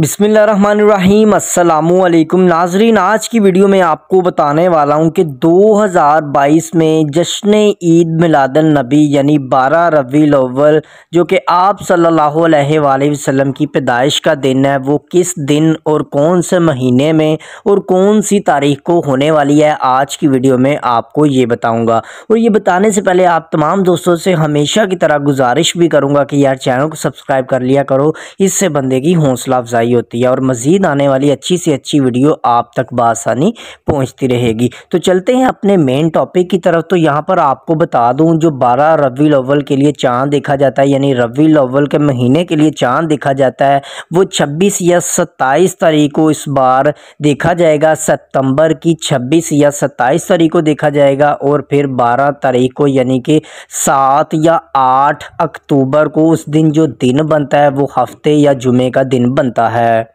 बिसमीम् नाजरीन आज की वीडियो में आपको बताने वाला हूँ कि 2022 में जश्न ईद मिलादन नबी यानी 12 रबी अव्वल जो कि आप सल्लल्लाहु अलैहि वसल्लम की पैदाइश का दिन है वो किस दिन और कौन से महीने में और कौन सी तारीख को होने वाली है आज की वीडियो में आपको ये बताऊँगा और ये बताने से पहले आप तमाम दोस्तों से हमेशा की तरह गुजारिश भी करूँगा कि यार चैनल को सब्सक्राइब कर लिया करो इससे बंदे की हौसला अफजाई भलाई होती है और मज़ीद आने वाली अच्छी से अच्छी वीडियो आप तक बसानी पहुँचती रहेगी तो चलते हैं अपने मेन टॉपिक की तरफ तो यहाँ पर आपको बता दूँ जो बारह रवी लोवल के लिए चाँद देखा जाता है यानी रवी लोवल के महीने के लिए चाँद देखा जाता है वो छब्बीस या सत्ताईस तारीख को इस बार देखा जाएगा सितंबर की छब्बीस या सत्ताईस तारीख को देखा जाएगा और फिर बारह तारीख को यानी कि सात या आठ अक्टूबर को उस दिन जो दिन बनता है वो हफ्ते या जुमे का दिन बनता है है